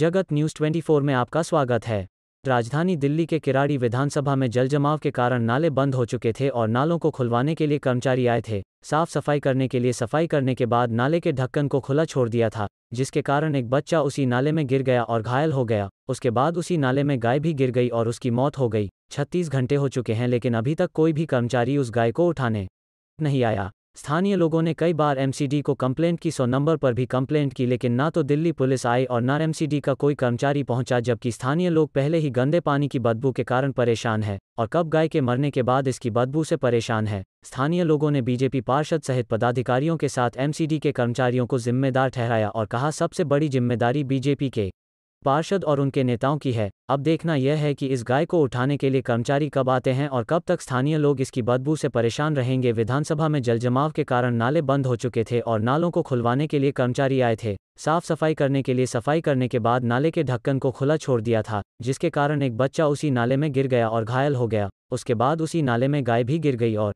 जगत न्यूज 24 में आपका स्वागत है राजधानी दिल्ली के किराड़ी विधानसभा में जलजमाव के कारण नाले बंद हो चुके थे और नालों को खुलवाने के लिए कर्मचारी आए थे साफ सफाई करने के लिए सफाई करने के बाद नाले के ढक्कन को खुला छोड़ दिया था जिसके कारण एक बच्चा उसी नाले में गिर गया और घायल हो गया उसके बाद उसी नाले में गाय भी गिर गई और उसकी मौत हो गई छत्तीस घंटे हो चुके हैं लेकिन अभी तक कोई भी कर्मचारी उस गाय को उठाने नहीं आया स्थानीय लोगों ने कई बार एमसीडी को कंप्लेंट की सौ नंबर पर भी कंप्लेंट की लेकिन ना तो दिल्ली पुलिस आई और ना एमसीडी का कोई कर्मचारी पहुंचा जबकि स्थानीय लोग पहले ही गंदे पानी की बदबू के कारण परेशान है और कब गाय के मरने के बाद इसकी बदबू से परेशान है स्थानीय लोगों ने बीजेपी पार्षद सहित पदाधिकारियों के साथ एमसीडी के कर्मचारियों को जिम्मेदार ठहराया और कहा सबसे बड़ी जिम्मेदारी बीजेपी के पार्षद और उनके नेताओं की है अब देखना यह है कि इस गाय को उठाने के लिए कर्मचारी कब आते हैं और कब तक स्थानीय लोग इसकी बदबू से परेशान रहेंगे विधानसभा में जलजमाव के कारण नाले बंद हो चुके थे और नालों को खुलवाने के लिए कर्मचारी आए थे साफ सफाई करने के लिए सफाई करने के बाद नाले के ढक्कन को खुला छोड़ दिया था जिसके कारण एक बच्चा उसी नाले में गिर गया और घायल हो गया उसके बाद उसी नाले में गाय भी गिर गई और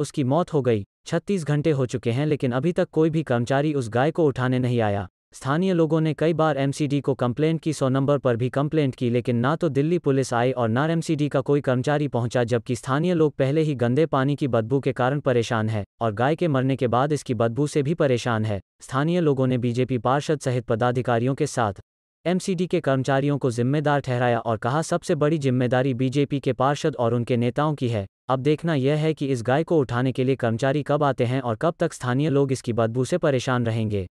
उसकी मौत हो गई छत्तीस घंटे हो चुके हैं लेकिन अभी तक कोई भी कर्मचारी उस गाय को उठाने नहीं आया स्थानीय लोगों ने कई बार एमसीडी को कंप्लेंट की सौ नंबर पर भी कंप्लेंट की लेकिन ना तो दिल्ली पुलिस आई और ना एमसीडी का कोई कर्मचारी पहुंचा जबकि स्थानीय लोग पहले ही गंदे पानी की बदबू के कारण परेशान है और गाय के मरने के बाद इसकी बदबू से भी परेशान है स्थानीय लोगों ने बीजेपी पार्षद सहित पदाधिकारियों के साथ एमसीडी के कर्मचारियों को जिम्मेदार ठहराया और कहा सबसे बड़ी जिम्मेदारी बीजेपी के पार्षद और उनके नेताओं की है अब देखना यह है कि इस गाय को उठाने के लिए कर्मचारी कब आते हैं और कब तक स्थानीय लोग इसकी बदबू से परेशान रहेंगे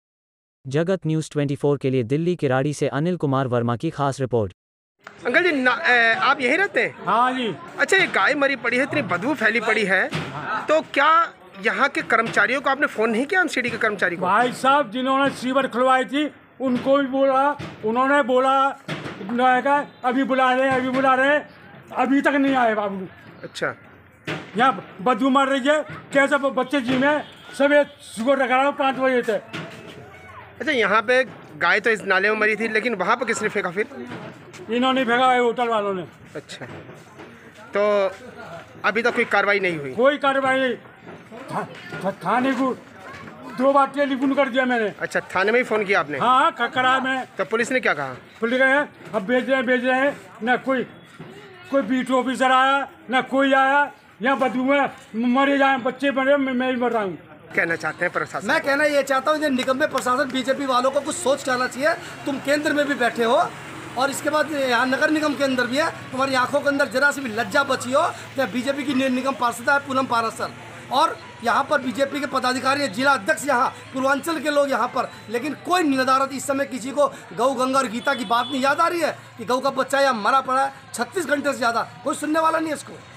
जगत न्यूज 24 के लिए दिल्ली किराड़ी से अनिल कुमार वर्मा की खास रिपोर्ट अंकल जी ए, आप यही रहते हैं हाँ जी अच्छा ये गाय मरी पड़ी है इतनी बदबू फैली पड़ी है तो क्या यहाँ के कर्मचारियों को आपने फोन नहीं किया के कर्मचारी को भाई साहब जिन्होंने सीवर खुलवाई थी उनको भी बोला उन्होंने बोला अभी बुला रहे अभी बुला रहे अभी तक नहीं आए बाबू अच्छा यहाँ बदबू मार रही है कैसे बच्चे जी में सवेरे सुबह लगा रहा हूँ पाँच बजे से अच्छा यहाँ पे गाय तो इस नाले में मरी थी लेकिन वहाँ पर किसने फेंका फिर इन्होंने फेंका है होटल वालों ने अच्छा तो अभी तक तो कोई कार्रवाई नहीं हुई कोई कार्रवाई नहीं था, था, थाने को दो बार टेलीफोन कर दिया मैंने अच्छा थाने में ही फोन किया आपने हाँ करा मैं तो पुलिस ने क्या कहा पुलिस कहे अब भेज रहे हैं भेज रहे हैं न कोई कोई बी ऑफिसर आया न कोई आया यहाँ बदबू मरे जाए बच्चे मरे मैं ही मर रहा हूँ कहना चाहते हैं प्रशासन मैं कहना ये चाहता हूँ निगम में प्रशासन बीजेपी वालों को कुछ सोच करना चाहिए तुम केंद्र में भी बैठे हो और इसके बाद यहाँ नगर निगम के अंदर भी है तुम्हारी आंखों के अंदर जरा सी भी लज्जा बची हो या बीजेपी की निगम पार्षद है पूनम पारासर और यहाँ पर बीजेपी के पदाधिकारी जिला अध्यक्ष यहाँ पूर्वांचल के लोग यहाँ पर लेकिन कोई निर्धारित इस समय किसी को गऊ गंगा और गीता की बात नहीं याद आ रही है कि गऊ का बच्चा यहाँ मरा पड़ा है छत्तीस घंटे से ज़्यादा कोई सुनने वाला नहीं है इसको